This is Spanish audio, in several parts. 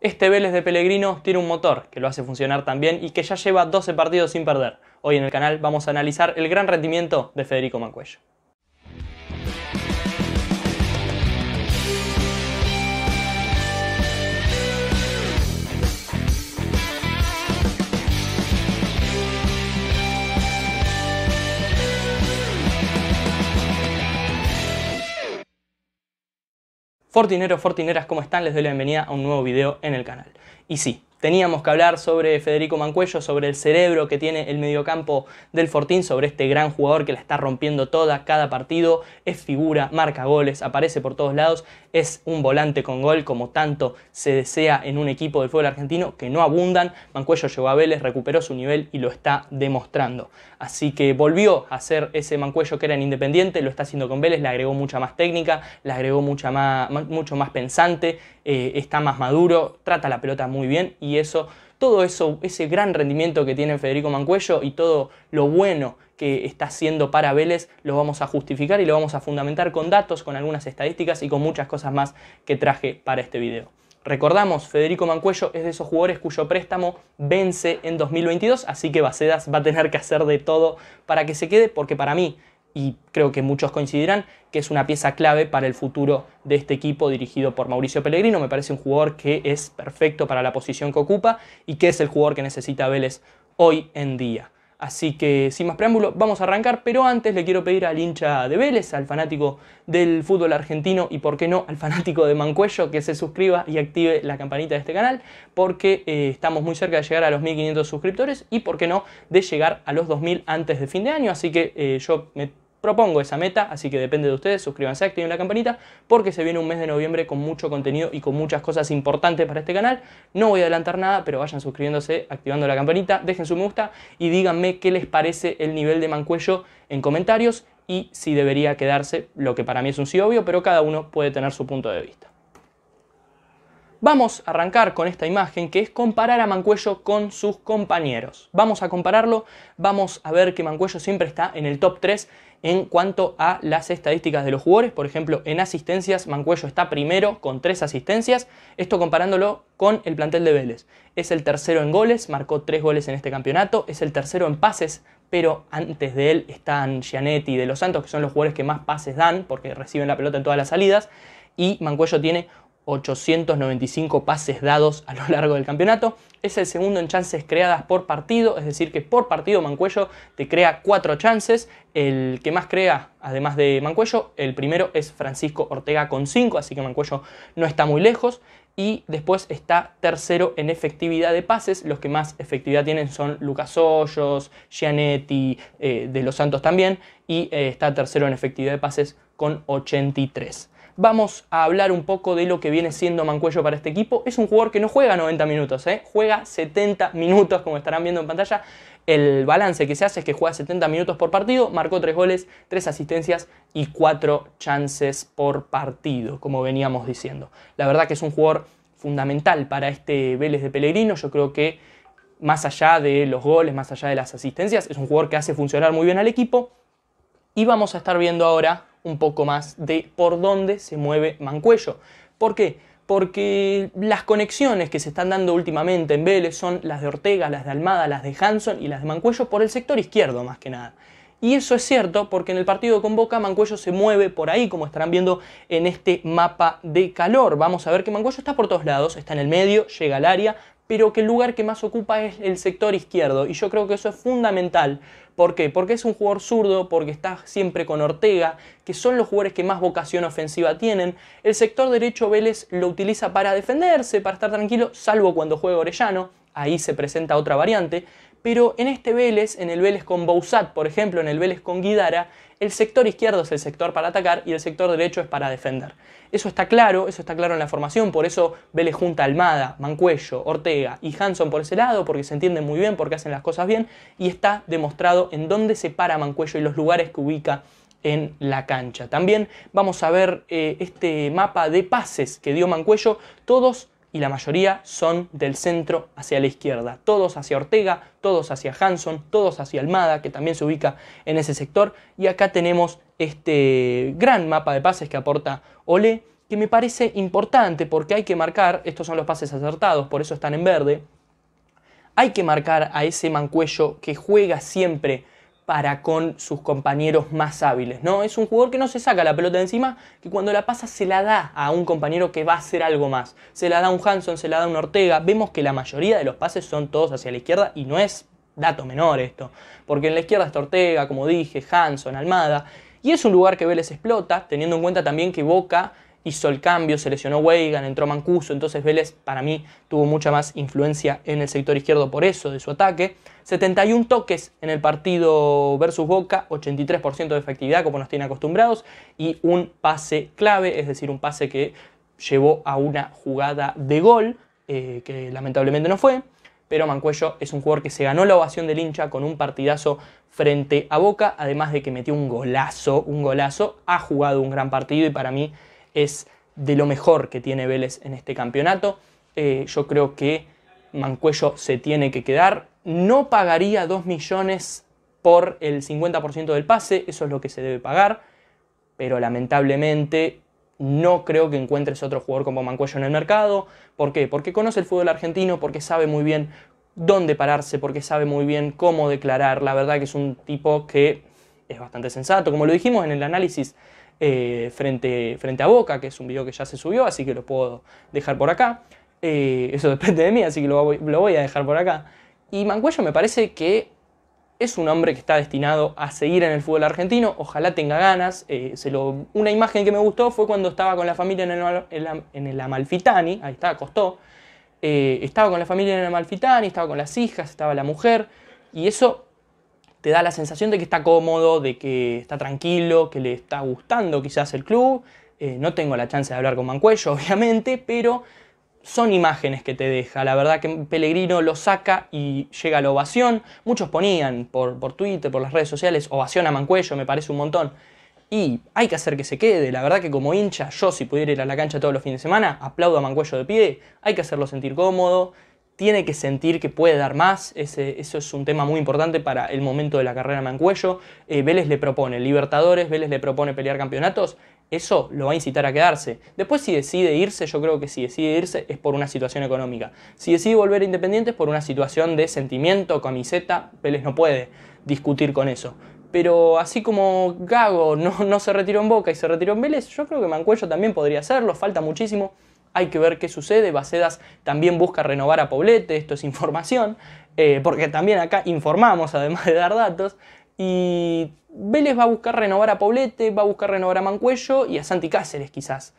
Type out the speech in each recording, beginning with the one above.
Este Vélez de Pellegrino tiene un motor que lo hace funcionar tan bien y que ya lleva 12 partidos sin perder. Hoy en el canal vamos a analizar el gran rendimiento de Federico Mancuello. Fortineros, fortineras, ¿cómo están? Les doy la bienvenida a un nuevo video en el canal. Y sí, Teníamos que hablar sobre Federico Mancuello, sobre el cerebro que tiene el mediocampo del Fortín, sobre este gran jugador que la está rompiendo toda, cada partido, es figura, marca goles, aparece por todos lados, es un volante con gol como tanto se desea en un equipo del fútbol argentino que no abundan. Mancuello llegó a Vélez, recuperó su nivel y lo está demostrando. Así que volvió a ser ese Mancuello que era en Independiente, lo está haciendo con Vélez, le agregó mucha más técnica, le agregó mucha más, mucho más pensante, eh, está más maduro, trata la pelota muy bien y eso, todo eso, ese gran rendimiento que tiene Federico Mancuello y todo lo bueno que está haciendo para Vélez, lo vamos a justificar y lo vamos a fundamentar con datos, con algunas estadísticas y con muchas cosas más que traje para este video. Recordamos, Federico Mancuello es de esos jugadores cuyo préstamo vence en 2022, así que Bacedas va a tener que hacer de todo para que se quede, porque para mí y creo que muchos coincidirán que es una pieza clave para el futuro de este equipo dirigido por Mauricio Pellegrino. Me parece un jugador que es perfecto para la posición que ocupa y que es el jugador que necesita Vélez hoy en día. Así que sin más preámbulo, vamos a arrancar, pero antes le quiero pedir al hincha de Vélez, al fanático del fútbol argentino y por qué no al fanático de Mancuello que se suscriba y active la campanita de este canal, porque eh, estamos muy cerca de llegar a los 1500 suscriptores y por qué no de llegar a los 2000 antes de fin de año. Así que eh, yo me propongo esa meta, así que depende de ustedes, suscríbanse, activen la campanita, porque se viene un mes de noviembre con mucho contenido y con muchas cosas importantes para este canal. No voy a adelantar nada, pero vayan suscribiéndose, activando la campanita, dejen su me gusta y díganme qué les parece el nivel de Mancuello en comentarios y si debería quedarse, lo que para mí es un sí obvio, pero cada uno puede tener su punto de vista. Vamos a arrancar con esta imagen que es comparar a Mancuello con sus compañeros. Vamos a compararlo, vamos a ver que Mancuello siempre está en el top 3 en cuanto a las estadísticas de los jugadores. Por ejemplo, en asistencias Mancuello está primero con 3 asistencias, esto comparándolo con el plantel de Vélez. Es el tercero en goles, marcó 3 goles en este campeonato, es el tercero en pases, pero antes de él están Gianetti y De Los Santos, que son los jugadores que más pases dan porque reciben la pelota en todas las salidas, y Mancuello tiene 895 pases dados a lo largo del campeonato. Es el segundo en chances creadas por partido, es decir, que por partido Mancuello te crea 4 chances. El que más crea, además de Mancuello, el primero es Francisco Ortega con 5, así que Mancuello no está muy lejos. Y después está tercero en efectividad de pases. Los que más efectividad tienen son Lucas Hoyos, Gianetti, eh, de los Santos también. Y eh, está tercero en efectividad de pases con 83 vamos a hablar un poco de lo que viene siendo Mancuello para este equipo. Es un jugador que no juega 90 minutos, ¿eh? juega 70 minutos, como estarán viendo en pantalla. El balance que se hace es que juega 70 minutos por partido, marcó 3 goles, 3 asistencias y 4 chances por partido, como veníamos diciendo. La verdad que es un jugador fundamental para este Vélez de Pellegrino. Yo creo que más allá de los goles, más allá de las asistencias, es un jugador que hace funcionar muy bien al equipo. Y vamos a estar viendo ahora un poco más de por dónde se mueve Mancuello. ¿Por qué? Porque las conexiones que se están dando últimamente en Vélez son las de Ortega, las de Almada, las de Hanson y las de Mancuello por el sector izquierdo más que nada. Y eso es cierto porque en el partido con Boca Mancuello se mueve por ahí, como estarán viendo en este mapa de calor. Vamos a ver que Mancuello está por todos lados, está en el medio, llega al área, pero que el lugar que más ocupa es el sector izquierdo. Y yo creo que eso es fundamental ¿Por qué? Porque es un jugador zurdo, porque está siempre con Ortega, que son los jugadores que más vocación ofensiva tienen. El sector derecho Vélez lo utiliza para defenderse, para estar tranquilo, salvo cuando juega Orellano, ahí se presenta otra variante. Pero en este Vélez, en el Vélez con Bouzat, por ejemplo, en el Vélez con Guidara, el sector izquierdo es el sector para atacar y el sector derecho es para defender. Eso está claro, eso está claro en la formación, por eso Vélez junta Almada, Mancuello, Ortega y Hanson por ese lado, porque se entienden muy bien, porque hacen las cosas bien, y está demostrado en dónde se para Mancuello y los lugares que ubica en la cancha. También vamos a ver eh, este mapa de pases que dio Mancuello, todos y la mayoría son del centro hacia la izquierda. Todos hacia Ortega, todos hacia Hanson, todos hacia Almada, que también se ubica en ese sector. Y acá tenemos este gran mapa de pases que aporta Ole, que me parece importante porque hay que marcar, estos son los pases acertados, por eso están en verde. Hay que marcar a ese mancuello que juega siempre para con sus compañeros más hábiles. ¿no? Es un jugador que no se saca la pelota de encima, que cuando la pasa se la da a un compañero que va a hacer algo más. Se la da un Hanson, se la da un Ortega. Vemos que la mayoría de los pases son todos hacia la izquierda y no es dato menor esto, porque en la izquierda está Ortega, como dije, Hanson, Almada, y es un lugar que Vélez explota, teniendo en cuenta también que Boca hizo el cambio, se lesionó Weigan, entró Mancuso, entonces Vélez para mí tuvo mucha más influencia en el sector izquierdo por eso, de su ataque. 71 toques en el partido versus Boca, 83% de efectividad como nos tiene acostumbrados y un pase clave, es decir, un pase que llevó a una jugada de gol, eh, que lamentablemente no fue pero Mancuello es un jugador que se ganó la ovación del hincha con un partidazo frente a Boca, además de que metió un golazo, un golazo, ha jugado un gran partido y para mí es de lo mejor que tiene Vélez en este campeonato. Eh, yo creo que Mancuello se tiene que quedar. No pagaría 2 millones por el 50% del pase, eso es lo que se debe pagar, pero lamentablemente no creo que encuentres otro jugador como Mancuello en el mercado. ¿Por qué? Porque conoce el fútbol argentino, porque sabe muy bien dónde pararse, porque sabe muy bien cómo declarar. La verdad que es un tipo que es bastante sensato, como lo dijimos en el análisis eh, frente, frente a Boca, que es un video que ya se subió, así que lo puedo dejar por acá. Eh, eso depende de mí, así que lo voy, a dejar por acá. Y Mancuello me parece que es un hombre que está destinado a seguir en el fútbol argentino, ojalá tenga ganas. Eh, se una imagen que me gustó fue cuando estaba con la familia en el, en el Amalfitani, ahí está, acostó estaba con la familia en el Amalfitani, estaba con las hijas, estaba la mujer, y eso te da la sensación de que está cómodo, de que está tranquilo, que le está gustando quizás el club. Eh, no tengo la chance de hablar con Mancuello, obviamente, pero son imágenes que te deja. La verdad que Pellegrino lo saca y llega a la ovación. Muchos ponían por, por Twitter, por las redes sociales, ovación a Mancuello, me parece un montón. Y hay que hacer que se quede. La verdad que como hincha, yo si pudiera ir a la cancha todos los fines de semana, aplaudo a Mancuello de pie. Hay que hacerlo sentir cómodo tiene que sentir que puede dar más, eso es un tema muy importante para el momento de la carrera Mancuello. Eh, Vélez le propone Libertadores, Vélez le propone pelear campeonatos, eso lo va a incitar a quedarse. Después si decide irse, yo creo que si decide irse es por una situación económica. Si decide volver Independiente es por una situación de sentimiento, camiseta, Vélez no puede discutir con eso. Pero así como Gago no, no se retiró en Boca y se retiró en Vélez, yo creo que Mancuello también podría hacerlo, falta muchísimo hay que ver qué sucede. Bacedas también busca renovar a Poblete, esto es información, eh, porque también acá informamos además de dar datos. Y Vélez va a buscar renovar a Poblete, va a buscar renovar a Mancuello y a Santi Cáceres quizás.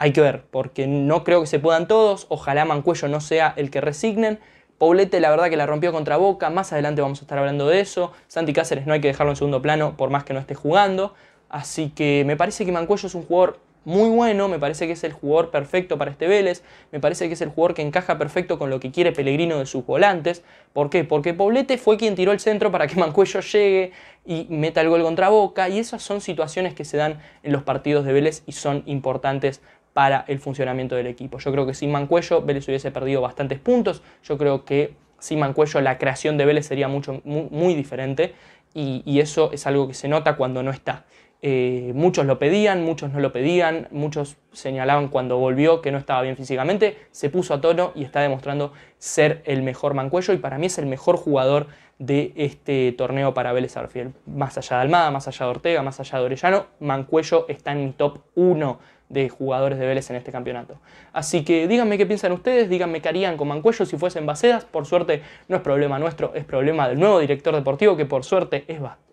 Hay que ver, porque no creo que se puedan todos, ojalá Mancuello no sea el que resignen. Poblete la verdad que la rompió contra Boca, más adelante vamos a estar hablando de eso. Santi Cáceres no hay que dejarlo en segundo plano por más que no esté jugando. Así que me parece que Mancuello es un jugador muy bueno, me parece que es el jugador perfecto para este Vélez, me parece que es el jugador que encaja perfecto con lo que quiere Pellegrino de sus volantes. ¿Por qué? Porque Poblete fue quien tiró el centro para que Mancuello llegue y meta el gol contra Boca, y esas son situaciones que se dan en los partidos de Vélez y son importantes para el funcionamiento del equipo. Yo creo que sin Mancuello Vélez hubiese perdido bastantes puntos, yo creo que sin Mancuello la creación de Vélez sería mucho, muy, diferente y eso es algo que se nota cuando no está. Eh, muchos lo pedían, muchos no lo pedían, muchos señalaban cuando volvió que no estaba bien físicamente, se puso a tono y está demostrando ser el mejor mancuello y para mí es el mejor jugador de este torneo para Vélez Arfiel. Más allá de Almada, más allá de Ortega, más allá de Orellano, Mancuello está en mi top 1 de jugadores de Vélez en este campeonato. Así que díganme qué piensan ustedes, díganme qué harían con Mancuello si fuesen Bacedas. Por suerte no es problema nuestro, es problema del nuevo director deportivo que por suerte es bastante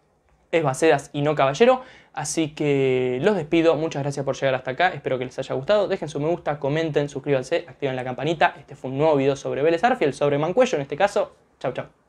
es Bacedas y no Caballero. Así que los despido, muchas gracias por llegar hasta acá, espero que les haya gustado, dejen su me gusta, comenten, suscríbanse, activen la campanita. Este fue un nuevo video sobre Vélez Arfield, sobre Mancuello en este caso. Chau, chau.